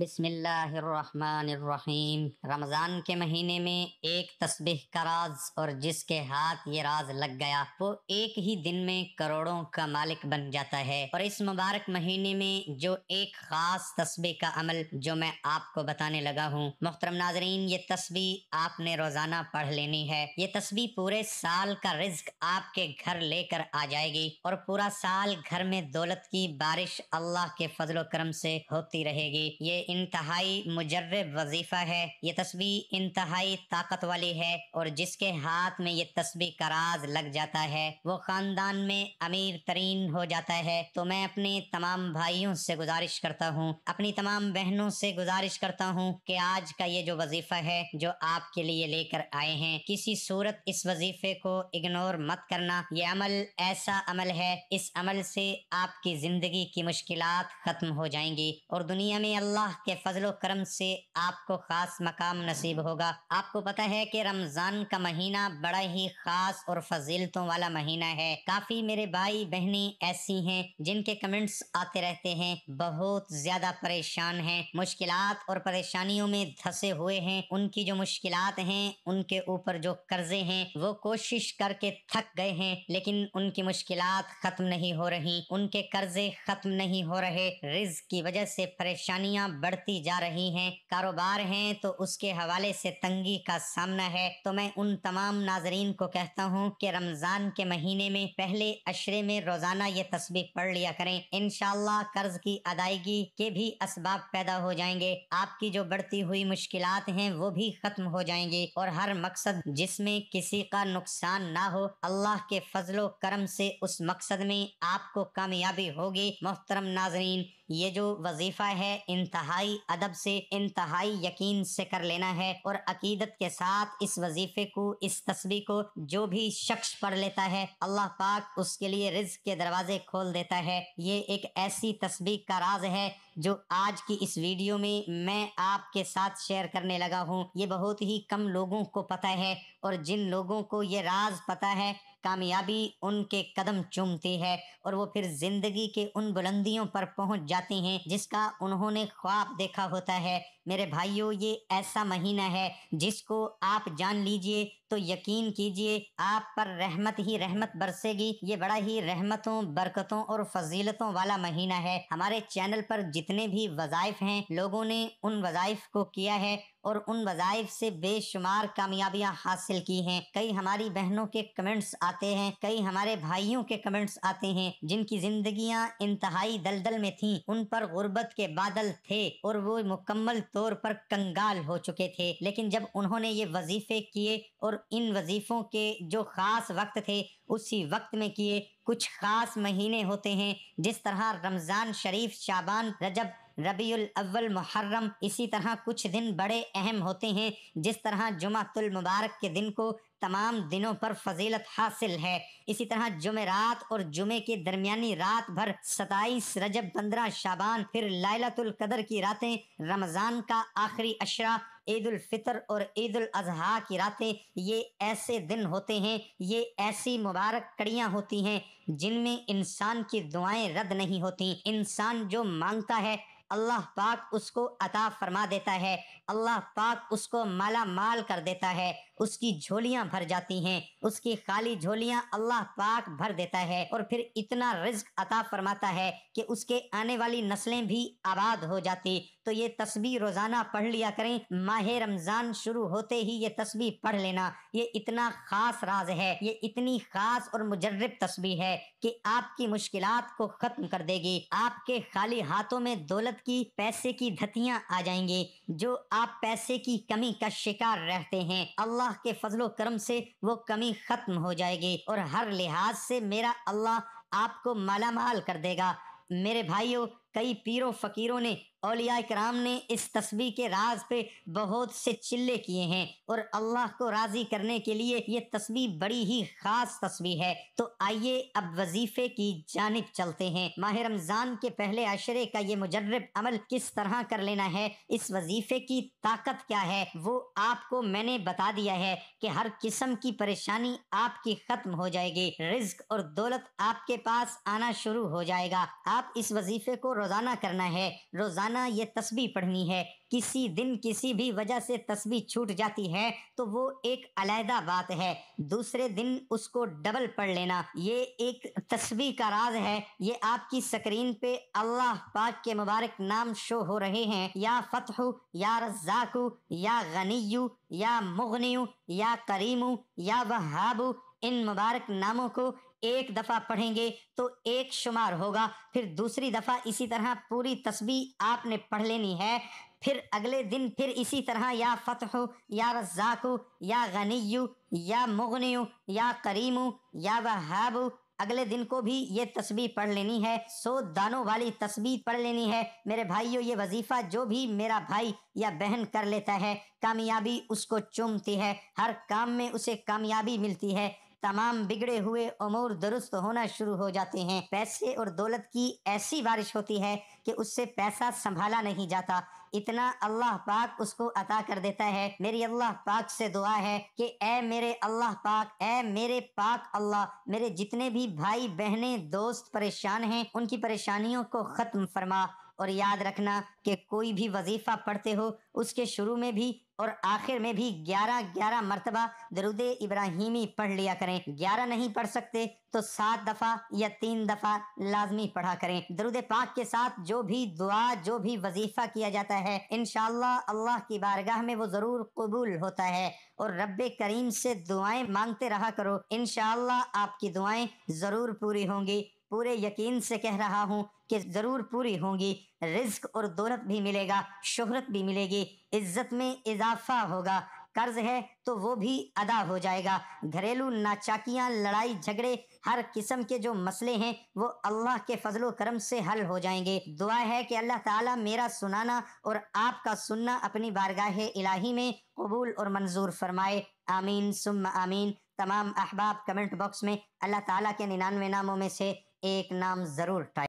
बिसमीम रमज़ान के महीने में एक तस्बीह का राज और जिसके हाथ ये राज लग गया वो एक ही दिन में करोड़ों का मालिक बन जाता है और इस मुबारक महीने में जो एक ख़ास तस्बी का अमल जो मैं आपको बताने लगा हूँ मोहतरम नाजरीन ये तस्बी आपने रोज़ाना पढ़ लेनी है ये तस्बी पूरे साल का रिज्क आपके घर लेकर आ जाएगी और पूरा साल घर में दौलत की बारिश अल्लाह के फजलोक्रम से होती रहेगी ये इंतहाई मुजर्रब वजीफा है ये तस्वीर इंतहाई ताकत वाली है और जिसके हाथ में ये तस्वीर का राज लग जाता है वो खानदान में अमीर तरीन हो जाता है तो मैं अपने तमाम भाइयों से गुजारिश करता हूँ अपनी तमाम बहनों से गुजारिश करता हूँ कि आज का ये जो वजीफा है जो आपके लिए लेकर आए हैं किसी सूरत इस वजीफे को इग्नोर मत करना ये अमल ऐसा अमल है इस अमल से आपकी जिंदगी की मुश्किल खत्म हो जाएंगी और दुनिया में अल्लाह के फजलो करम से आपको खास मकाम नसीब होगा आपको पता है कि रमजान का महीना बड़ा ही खास और फजीलतों वाला महीना है काफी मेरे भाई बहने ऐसी हैं जिनके कमेंट्स आते रहते हैं बहुत ज्यादा परेशान हैं मुश्किल और परेशानियों में धसे हुए हैं उनकी जो मुश्किल हैं उनके ऊपर जो कर्जे हैं वो कोशिश करके थक गए हैं लेकिन उनकी मुश्किल खत्म नहीं हो रही उनके कर्जे खत्म नहीं हो रहे रिज की वजह से परेशानियां बढ़ती जा रही हैं कारोबार हैं तो उसके हवाले से तंगी का सामना है तो मैं उन तमाम नाजरीन को कहता हूँ कि रमज़ान के महीने में पहले अशरे में रोज़ाना ये तस्वीर पढ़ लिया करें इन कर्ज की अदायगी के भी इसबाब पैदा हो जाएंगे आपकी जो बढ़ती हुई मुश्किल हैं वो भी खत्म हो जाएंगे और हर मकसद जिसमें किसी का नुकसान ना हो अल्लाह के फजलो करम से उस मकसद में आपको कामयाबी होगी मोहतरम नाजरीन ये जो वजीफ़ा है इंतहाई अदब से इंतहाई यकीन से कर लेना है और अकीदत के साथ इस वजीफ़े को इस तस्वीर को जो भी शख्स पढ़ लेता है अल्लाह पाक उसके लिए रिज के दरवाजे खोल देता है ये एक ऐसी तस्वीर का राज है जो आज की इस वीडियो में मैं आपके साथ शेयर करने लगा हूँ ये बहुत ही कम लोगों को पता है और जिन लोगों को ये राज पता है कामयाबी उनके कदम चूमती है और वो फिर जिंदगी के उन बुलंदियों पर पहुंच जाती हैं जिसका उन्होंने ख्वाब देखा होता है मेरे भाइयों ये ऐसा महीना है जिसको आप जान लीजिए तो यकीन कीजिए आप पर रहमत ही रहमत बरसेगी ये बड़ा ही रहमतों बरकतों और फजीलतों वाला महीना है हमारे चैनल पर जितने भी वज़ाइफ हैं लोगों ने उन वज़ाइफ को किया है और उन वजायफ से बेशुमार कामयाबियां हासिल की हैं कई हमारी बहनों के कमेंट्स आते हैं कई हमारे भाइयों के कमेंट्स आते हैं जिनकी जिंदगियां इंतहाई दलदल में थीं उन पर गुर्बत के बादल थे और वो मुकम्मल तौर पर कंगाल हो चुके थे लेकिन जब उन्होंने ये वजीफे किए और इन वजीफ़ों के जो ख़ास वक्त थे उसी वक्त में किए कुछ ख़ास महीने होते हैं जिस तरह रमज़ान शरीफ शाबान रजब रबील अव्वल मुहर्रम इसी तरह कुछ दिन बड़े अहम होते हैं जिस तरह जुमातुल मुबारक के दिन को तमाम दिनों पर फजीलत हासिल है इसी तरह जुमे रात और जुमे के दरमियानी रात भर सताईस रजब पंद्रह शाबान फिर लालतुल कदर की रातें रमज़ान का आखिरी अशरा ईद फितर और ईद अजहा की रातें ये ऐसे दिन होते हैं ये ऐसी मुबारक कड़ियाँ होती हैं जिनमें इंसान की दुआएं रद्द नहीं होती इंसान जो मांगता है अल्लाह पाक उसको अता फरमा देता है अल्लाह पाक उसको माला माल कर देता है उसकी झोलियां भर जाती हैं उसकी खाली झोलियां अल्लाह पाक भर देता है और फिर इतना रिज्क अता फरमाता है कि उसके आने वाली नस्लें भी आबाद हो जाती तो ये तस्वीर रोजाना पढ़ लिया करें माह रमजान शुरू होते ही ये तस्वीर पढ़ लेना ये इतना खास राज है ये इतनी खास और मुजर्रब तस्वीर है कि आपकी मुश्किल को खत्म कर देगी आपके खाली हाथों में दौलत की पैसे की धतियां आ जाएंगी जो आप पैसे की कमी का शिकार रहते हैं अल्लाह के फजलो करम से वो कमी खत्म हो जाएगी और हर लिहाज से मेरा अल्लाह आपको मालामाल कर देगा मेरे भाइयों कई पीरों फकीरों ने अलिया कराम ने इस तस्वीर के राज पे बहुत से चिल्ले किए हैं और अल्लाह को राज़ी करने के लिए ये तस्वीर बड़ी ही ख़ास तस्वीर है तो आइए अब वजीफ़े की जानब चलते हैं माह रमज़ान के पहले अशरे का ये मुजरब अमल किस तरह कर लेना है इस वजीफ़े की ताकत क्या है वो आपको मैंने बता दिया है कि हर किस्म की परेशानी आपकी ख़त्म हो जाएगी रिस्क और दौलत आपके पास आना शुरू हो जाएगा आप इस वजीफ़े को रोज़ाना करना है रोज़ाना रोज़ाना ये तस्वीर पढ़नी है किसी दिन किसी भी वजह से तस्वीर छूट जाती है तो वो एक अलहदा बात है दूसरे दिन उसको डबल पढ़ लेना ये एक तस्वीर का राज है ये आपकी स्क्रीन पे अल्लाह पाक के मुबारक नाम शो हो रहे हैं या फतह या रजाकू या गनी या मुगनी या करीमू या वहाबू इन मुबारक नामों को एक दफ़ा पढ़ेंगे तो एक शुमार होगा फिर दूसरी दफ़ा इसी तरह पूरी तस्वीर आपने पढ़ लेनी है फिर अगले दिन फिर इसी तरह या फ़तह या रज़ाकु या गनीयु या मुगनियु या करीमू या वहाबू अगले दिन को भी ये तस्वीर पढ़ लेनी है सो दानों वाली तस्वीर पढ़ लेनी है मेरे भाइयों ये वजीफा जो भी मेरा भाई या बहन कर लेता है कामयाबी उसको चूमती है हर काम में उसे कामयाबी मिलती है तमाम बिगड़े हुए अमूर दुरुस्त होना शुरू हो जाते हैं पैसे और दौलत की ऐसी बारिश होती है कि उससे पैसा संभाला नहीं जाता इतना अल्लाह पाक उसको अता कर देता है मेरी अल्लाह पाक से दुआ है कि ए मेरे अल्लाह पाक ए मेरे पाक अल्लाह मेरे जितने भी भाई बहने दोस्त परेशान हैं उनकी परेशानियों को ख़त्म फरमा और याद रखना कि कोई भी वजीफ़ा पढ़ते हो उसके शुरू में भी और आखिर में भी ग्यारह ग्यारह मरतबा दरुद इब्राहिमी पढ़ लिया करें ग्यारह नहीं पढ़ सकते तो सात दफ़ा या तीन दफ़ा लाजमी पढ़ा करें दरुद पाक के साथ जो भी दुआ जो भी वजीफ़ा किया जाता है इन अल्लाह की बारगाह में वो ज़रूर कबूल होता है और रब करीम से दुआएं मांगते रहा करो इन आपकी दुआएं ज़रूर पूरी होंगी पूरे यकीन से कह रहा हूँ कि ज़रूर पूरी होंगी रिस्क और दौलत भी मिलेगा शोहरत भी मिलेगी इज्जत में इजाफा होगा कर्ज है तो वो भी अदा हो जाएगा घरेलू नाचाकियाँ लड़ाई झगड़े हर किस्म के जो मसले हैं वो अल्लाह के फजलो करम से हल हो जाएंगे दुआ है कि अल्लाह ताला मेरा सुनाना और आपका सुनना अपनी बारगाह इलाही में कबूल और मंजूर फरमाए आमीन सुम आमीन तमाम अहबाब कमेंट बॉक्स में अल्लाह ताला के निन्यानवे नामों में से एक नाम ज़रूर टाइप